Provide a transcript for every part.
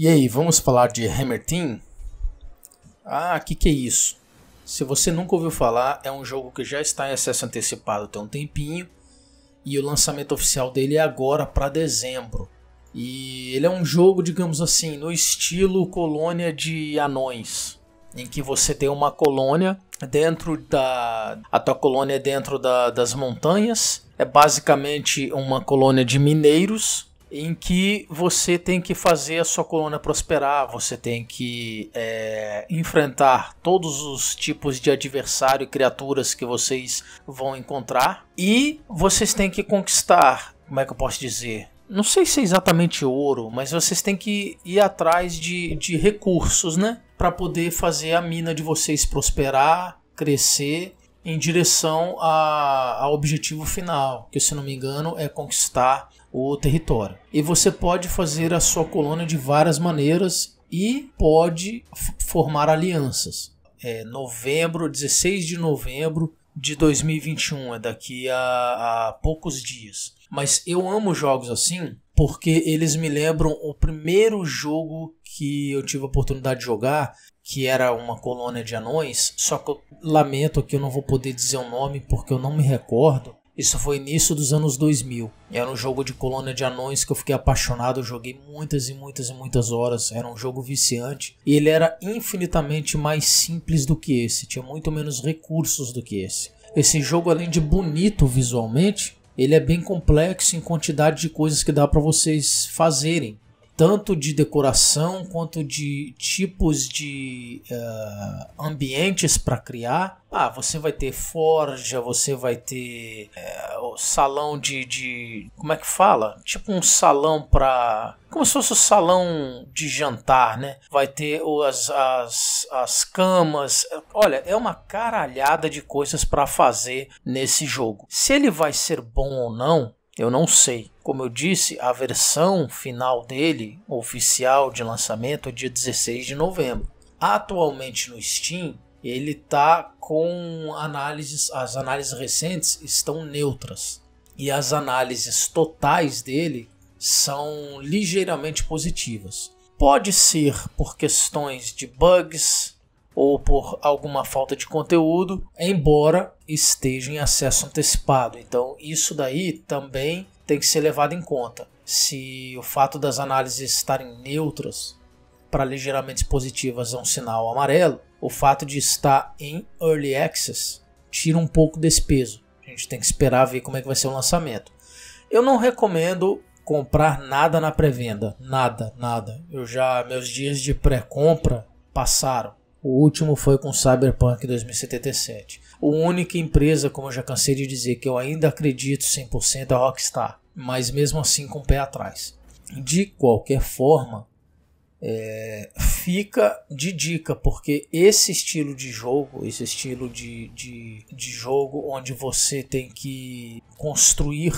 E aí, vamos falar de Hammer Team? Ah, o que, que é isso? Se você nunca ouviu falar, é um jogo que já está em acesso antecipado tem um tempinho e o lançamento oficial dele é agora para dezembro. E ele é um jogo, digamos assim, no estilo colônia de anões, em que você tem uma colônia dentro da a tua colônia é dentro da, das montanhas, é basicamente uma colônia de mineiros em que você tem que fazer a sua colônia prosperar, você tem que é, enfrentar todos os tipos de adversário e criaturas que vocês vão encontrar e vocês têm que conquistar, como é que eu posso dizer? Não sei se é exatamente ouro, mas vocês têm que ir atrás de, de recursos, né? Para poder fazer a mina de vocês prosperar, crescer em direção ao objetivo final, que se não me engano é conquistar o território. E você pode fazer a sua colônia de várias maneiras e pode formar alianças. É novembro, 16 de novembro de 2021, é daqui a, a poucos dias. Mas eu amo jogos assim porque eles me lembram o primeiro jogo que eu tive a oportunidade de jogar, que era uma colônia de anões. Só que eu lamento que eu não vou poder dizer o nome porque eu não me recordo. Isso foi início dos anos 2000. Era um jogo de colônia de anões que eu fiquei apaixonado, eu joguei muitas e muitas e muitas horas, era um jogo viciante e ele era infinitamente mais simples do que esse, tinha muito menos recursos do que esse. Esse jogo, além de bonito visualmente, ele é bem complexo em quantidade de coisas que dá para vocês fazerem tanto de decoração quanto de tipos de uh, ambientes para criar. Ah, você vai ter forja, você vai ter uh, salão de, de. Como é que fala? Tipo um salão para. Como se fosse um salão de jantar, né? Vai ter as, as, as camas. Olha, é uma caralhada de coisas para fazer nesse jogo. Se ele vai ser bom ou não, eu não sei. Como eu disse, a versão final dele, oficial de lançamento, é dia 16 de novembro. Atualmente no Steam, ele tá com análises, as análises recentes estão neutras e as análises totais dele são ligeiramente positivas. Pode ser por questões de bugs, ou por alguma falta de conteúdo, embora esteja em acesso antecipado. Então, isso daí também tem que ser levado em conta. Se o fato das análises estarem neutras para ligeiramente positivas é um sinal amarelo, o fato de estar em early access tira um pouco desse peso. A gente tem que esperar ver como é que vai ser o lançamento. Eu não recomendo comprar nada na pré-venda, nada, nada. Eu já meus dias de pré-compra passaram. O último foi com Cyberpunk 2077. A única empresa, como eu já cansei de dizer, que eu ainda acredito 100% é a Rockstar, mas mesmo assim com o pé atrás. De qualquer forma, é, fica de dica, porque esse estilo de jogo, esse estilo de, de, de jogo onde você tem que construir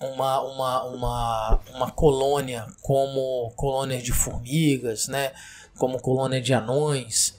uma, uma, uma, uma colônia como colônia de formigas, né? como colônia de anões,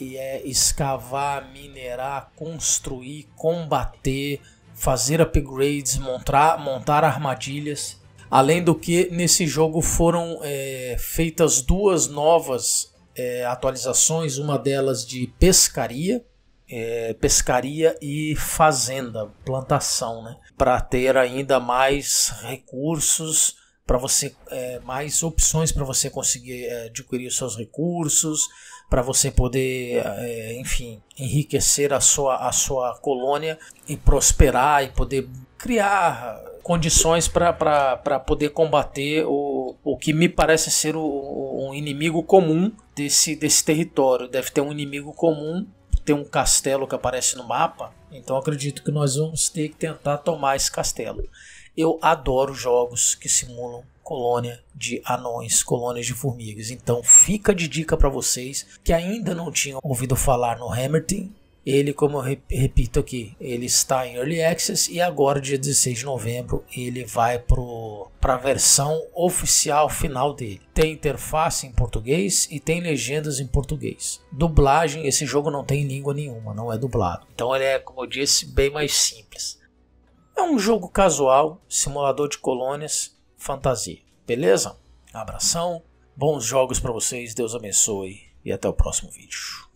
e é escavar, minerar, construir, combater, fazer upgrades, montar, montar armadilhas. Além do que, nesse jogo foram é, feitas duas novas é, atualizações, uma delas de pescaria, é, pescaria e fazenda, plantação, né? para ter ainda mais recursos para você é, mais opções para você conseguir é, adquirir os seus recursos, para você poder, é, enfim, enriquecer a sua, a sua colônia e prosperar e poder criar condições para poder combater o, o que me parece ser o, o, um inimigo comum desse, desse território. Deve ter um inimigo comum tem um castelo que aparece no mapa, então acredito que nós vamos ter que tentar tomar esse castelo. Eu adoro jogos que simulam colônia de anões, colônias de formigas. Então fica de dica para vocês que ainda não tinham ouvido falar no Hamilton. Ele, como eu repito aqui, ele está em Early Access e agora dia 16 de novembro ele vai pro para a versão oficial final dele. Tem interface em português e tem legendas em português. Dublagem, esse jogo não tem língua nenhuma, não é dublado. Então ele é, como eu disse, bem mais simples. É um jogo casual, simulador de colônias, fantasia. Beleza? Abração, bons jogos para vocês, Deus abençoe e até o próximo vídeo.